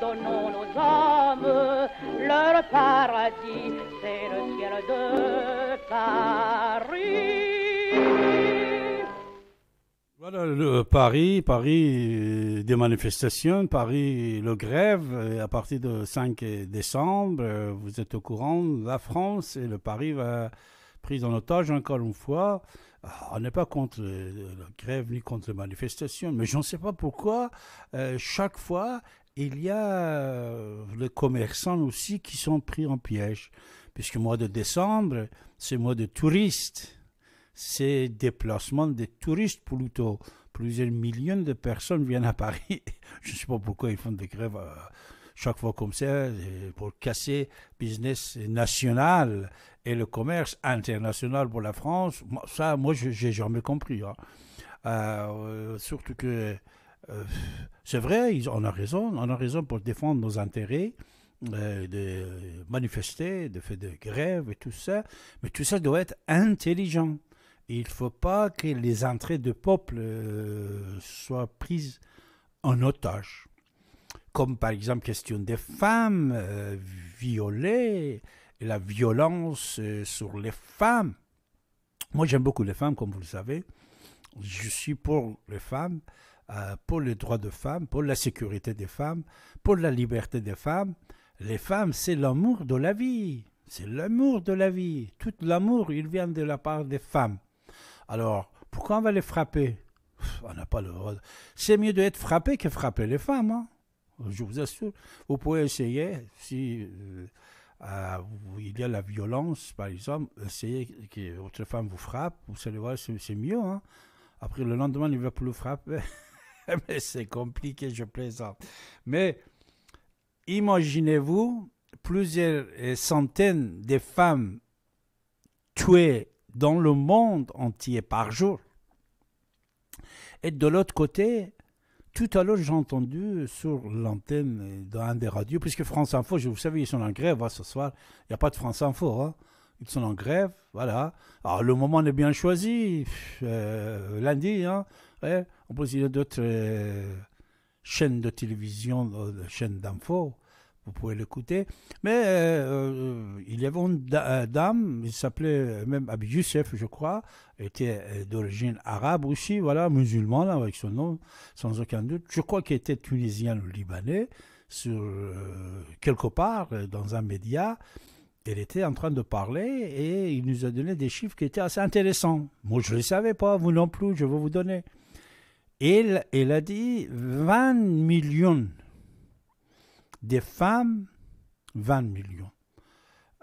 donnons nos hommes leur paradis, c'est le ciel de Paris. Voilà le Paris, Paris des manifestations, Paris le grève. à partir de 5 décembre, euh, vous êtes au courant, la France et le Paris va prise en otage encore une fois. Ah, on n'est pas contre la grève ni contre les manifestations, mais je ne sais pas pourquoi euh, chaque fois il y a euh, les commerçants aussi qui sont pris en piège, puisque mois de décembre, c'est mois de touristes, c'est déplacement des touristes plutôt. Plusieurs millions de personnes viennent à Paris. Je ne sais pas pourquoi ils font des grèves. À euh, chaque fois comme ça, euh, pour casser business national et le commerce international pour la France, ça, moi, je n'ai jamais compris. Hein. Euh, surtout que euh, c'est vrai, on a raison, on a raison pour défendre nos intérêts, de manifester, de faire des grèves et tout ça, mais tout ça doit être intelligent. Il ne faut pas que les entrées de peuple soient prises en otage comme par exemple question des femmes euh, violées, la violence euh, sur les femmes. Moi, j'aime beaucoup les femmes, comme vous le savez. Je suis pour les femmes, euh, pour les droits des femmes, pour la sécurité des femmes, pour la liberté des femmes. Les femmes, c'est l'amour de la vie. C'est l'amour de la vie. Tout l'amour, il vient de la part des femmes. Alors, pourquoi on va les frapper On n'a pas le droit. C'est mieux d'être frappé que frapper les femmes. Hein je vous assure, vous pouvez essayer, si euh, euh, il y a la violence, par exemple, essayer que votre femme vous frappe, vous allez voir, c'est mieux. Hein. Après, le lendemain, il ne va plus frapper. Mais c'est compliqué, je plaisante. Mais imaginez-vous plusieurs centaines de femmes tuées dans le monde entier par jour. Et de l'autre côté, tout à l'heure, j'ai entendu sur l'antenne d'un des radios, puisque France Info, je vous savez, ils sont en grève hein, ce soir. Il n'y a pas de France Info. Hein. Ils sont en grève, voilà. le moment est bien choisi. Euh, lundi, hein. on peut dire d'autres euh, chaînes de télévision, euh, chaînes d'info vous pouvez l'écouter. Mais euh, euh, il y avait une euh, dame, il s'appelait même Abid Youssef, je crois, était d'origine arabe aussi, voilà, musulmane avec son nom, sans aucun doute. Je crois qu'elle était tunisienne ou libanais, sur, quelque part, dans un média. Elle était en train de parler et il nous a donné des chiffres qui étaient assez intéressants. Moi, je ne les savais pas, vous non plus, je vais vous donner. Elle, elle a dit 20 millions des femmes, 20 millions.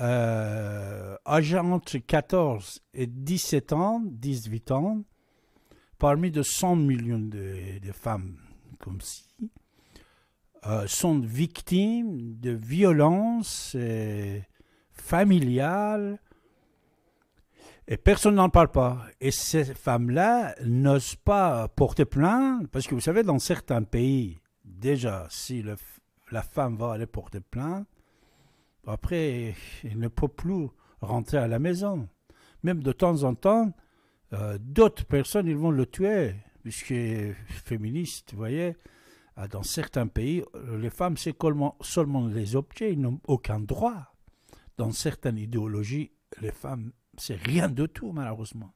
Euh, âgées entre 14 et 17 ans, 18 ans, parmi de 100 millions de, femmes comme si, euh, sont victimes de violences euh, familiales et personne n'en parle pas. Et ces femmes-là n'osent pas porter plainte parce que vous savez, dans certains pays, déjà, si le la femme va aller porter plainte. Après, il ne peut plus rentrer à la maison. Même de temps en temps, euh, d'autres personnes, ils vont le tuer, puisque féministe, vous voyez, euh, dans certains pays, les femmes, c'est seulement les objets, ils n'ont aucun droit. Dans certaines idéologies, les femmes, c'est rien de tout, malheureusement.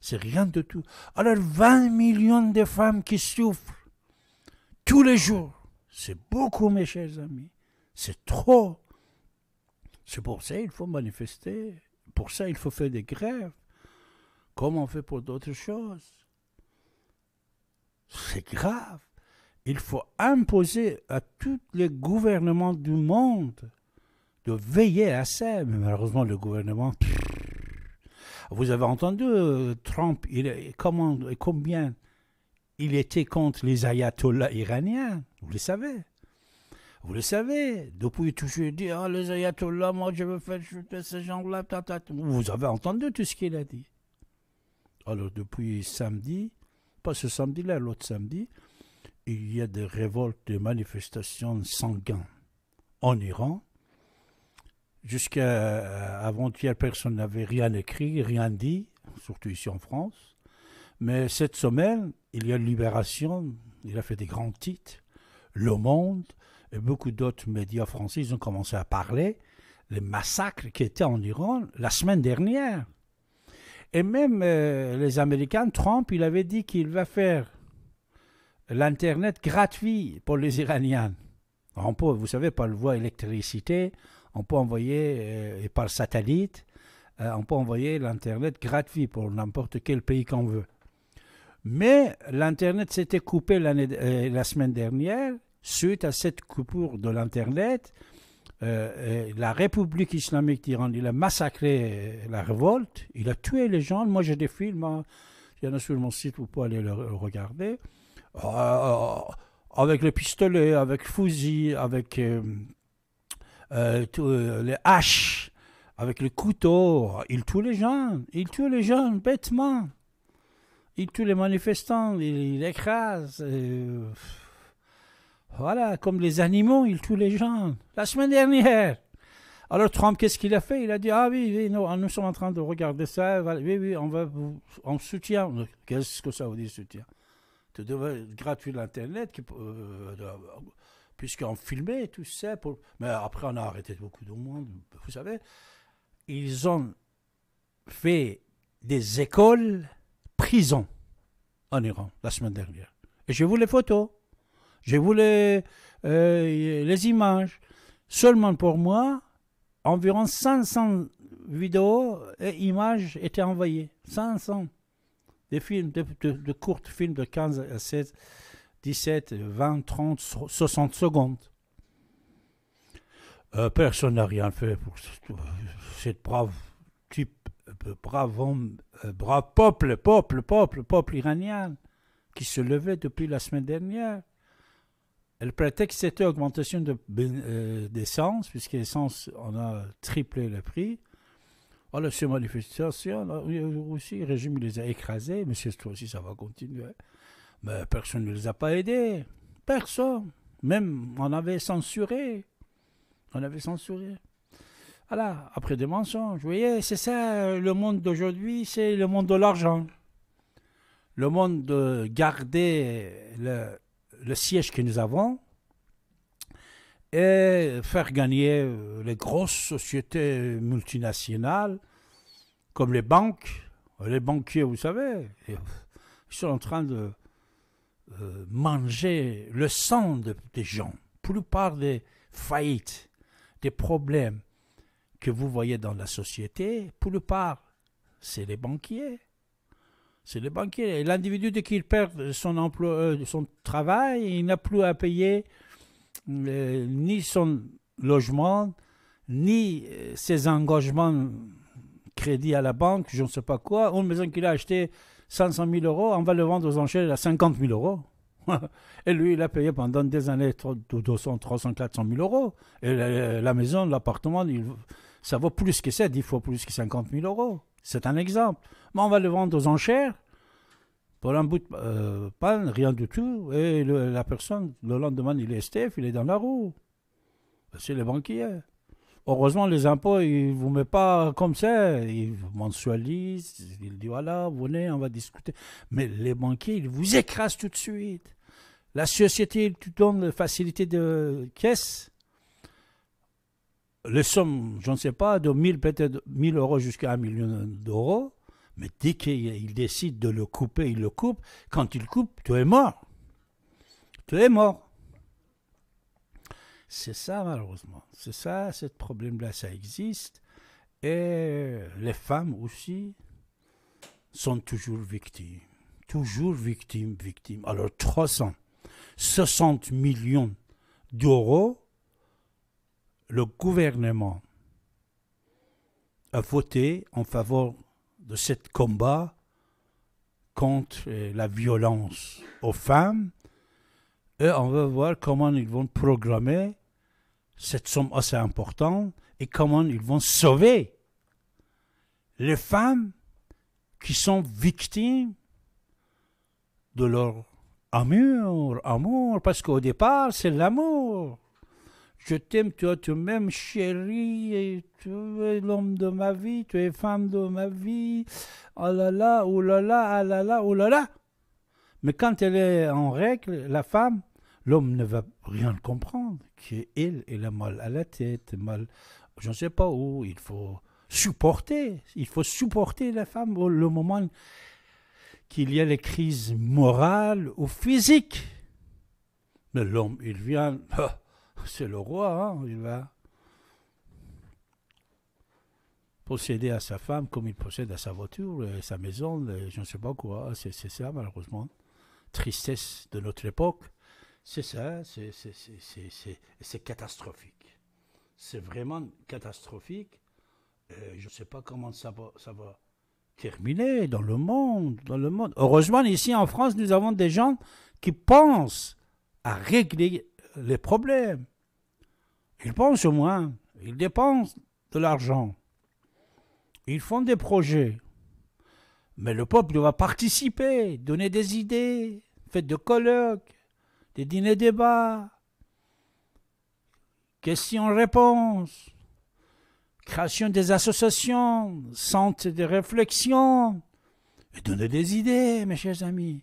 C'est rien de tout. Alors, 20 millions de femmes qui souffrent tous les jours c'est beaucoup, mes chers amis. C'est trop. C'est pour ça qu'il faut manifester. Pour ça, il faut faire des grèves, comme on fait pour d'autres choses. C'est grave. Il faut imposer à tous les gouvernements du monde de veiller à ça. Mais malheureusement, le gouvernement... vous avez entendu euh, Trump, il, comment, combien il était contre les ayatollahs iraniens. Vous le savez. Vous le savez. Depuis toujours, il dit ah, les ayatollahs, moi, je veux faire chuter ces gens-là. Vous avez entendu tout ce qu'il a dit. Alors, depuis samedi, pas ce samedi-là, l'autre samedi, il y a des révoltes, des manifestations sanguins en Iran. Jusqu'à euh, avant-hier, personne n'avait rien écrit, rien dit, surtout ici en France. Mais cette semaine, il y a Libération, il a fait des grands titres, Le Monde et beaucoup d'autres médias français, ont commencé à parler les massacres qui étaient en Iran la semaine dernière. Et même euh, les Américains, Trump, il avait dit qu'il va faire l'Internet gratuit pour les Iraniens. On peut, vous savez, par le voie électricité, on peut envoyer, euh, et par satellite, euh, on peut envoyer l'Internet gratuit pour n'importe quel pays qu'on veut. Mais l'Internet s'était coupé euh, la semaine dernière. Suite à cette coupure de l'Internet, euh, euh, la République islamique d'Iran, il a massacré la révolte, il a tué les gens. Moi, j'ai des films, hein. il y en a sur mon site, vous pouvez aller le, regarder. avec le pistolet, avec fusil, avec les haches, avec le couteau, il tue les gens, il tue les gens bêtement. Il tue les manifestants, il, écrase. Voilà, comme les animaux, il tue les gens. La semaine dernière. Alors Trump, qu'est-ce qu'il a fait Il a dit, ah oui, ah, nous sommes en train de regarder ça, oui, oui, on va on soutient. Qu'est-ce que ça veut dire soutien Tu devais gratuit l'Internet, euh, euh, puisqu'on filmait tout ça. mais après, on a arrêté beaucoup de monde, vous savez. Ils ont fait des écoles prison en Iran la semaine dernière. Et je vu les photos, je voulais euh, les, images. Seulement pour moi, environ 500 vidéos et images étaient envoyées. 500. Des films, de, de, films de 15 à 16, 17, 20, 30, 60 secondes. Euh, personne n'a rien fait pour cette brave euh, brave euh, brave peuple, peuple, peuple, peuple iranien qui se levait depuis la semaine dernière. Elle prétexte, c'était augmentation d'essence, de, ben, euh, puisque l'essence, on a triplé le prix. Alors, oh, ces manifestations, aussi, le régime les a écrasés, mais c'est aussi, ça va continuer. Mais personne ne les a pas aidés. Personne. Même, on avait censuré. On avait censuré. Voilà, après des mensonges. Vous voyez, c'est ça, euh, le monde d'aujourd'hui, c'est le monde de l'argent. Le monde de garder le, siège que nous avons et faire gagner euh, les grosses sociétés multinationales comme les banques. Les banquiers, vous savez, ils sont en train de euh, manger le sang des gens. La plupart des faillites, des problèmes, que vous voyez dans la société, pour le part, c'est les banquiers. C'est les banquiers. L'individu, dès qu'il perd son, emploi, euh, son travail, il n'a plus à payer euh, ni son logement, ni euh, ses engagements crédits à la banque, je ne sais pas quoi. Une maison qu'il a achetée 500 000 euros, on va le vendre aux enchères à 50 000 euros. Et lui, il a payé pendant des années 200, 300, 400 000 euros. Et la, maison, l'appartement, il ça vaut plus que ça, 10 fois plus que 50 000 euros. C'est un exemple. Mais on va le vendre aux enchères pour un bout de euh, panne, rien du tout. Et la personne, le lendemain, il est STF, il est dans la roue. Ben, c'est les banquiers. Heureusement, les impôts, ils ne vous mettent pas comme ça. Ils mensualisent, ils disent voilà, venez, on va discuter. Mais les banquiers, ils vous écrasent tout de suite. La société, tu donne la facilité de caisse les sommes, je ne sais pas, de 1000, euros jusqu'à 1 million d'euros, mais dès qu'il décide de le couper, il le coupe. Quand il coupe, tu es mort. Tu es mort. C'est ça, malheureusement. C'est ça, ce problème-là, ça existe. Et les femmes aussi sont toujours victimes. Toujours victimes, victimes. Alors 360 millions d'euros le gouvernement a voté en faveur de ce combat contre euh, la violence aux femmes. Et on va voir comment ils vont programmer cette somme assez importante et comment ils vont sauver les femmes qui sont victimes de leur amour, amour, parce qu'au départ, c'est l'amour. Je t'aime, toi, même m'aimes, chérie, tu es l'homme de ma vie, tu es femme de ma vie. Oh là là, oh là là, oh là là, oh là là. Mais quand elle est en règle, la femme, l'homme ne va rien comprendre. qu'elle, il a mal à la tête, mal, je ne sais pas où. Il faut supporter, il faut supporter la femme le moment qu'il y a les crises morales ou physiques. Mais l'homme, il vient. Ah, c'est le roi, hein, il va posséder à sa femme comme il possède à sa voiture, sa maison, je ne sais pas quoi. Ah, c'est ça, malheureusement. Tristesse de notre époque. C'est ça, c'est catastrophique. C'est vraiment catastrophique. je ne sais pas comment ça va, ça va terminer dans le monde, dans le monde. Heureusement, ici en France, nous avons des gens qui pensent à régler les problèmes. Ils pensent au moins, ils dépensent de l'argent, ils font des projets, mais le peuple doit participer, donner des idées, faire des colloques, des dîners-débats, questions-réponses, création des associations, centres de réflexion, et donner des idées, mes chers amis.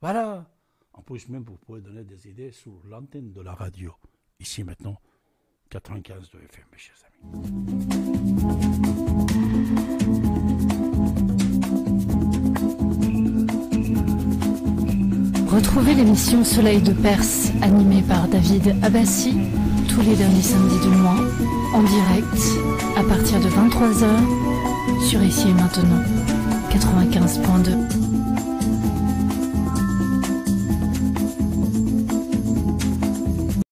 Voilà. En plus, même, vous pouvez donner des idées sur l'antenne de la radio, ici maintenant, 95 FM, mes chers amis. Retrouvez l'émission Soleil de Perse animée par David Abbassi tous les derniers samedis du mois en direct à partir de 23h sur Ici et Maintenant 95.2.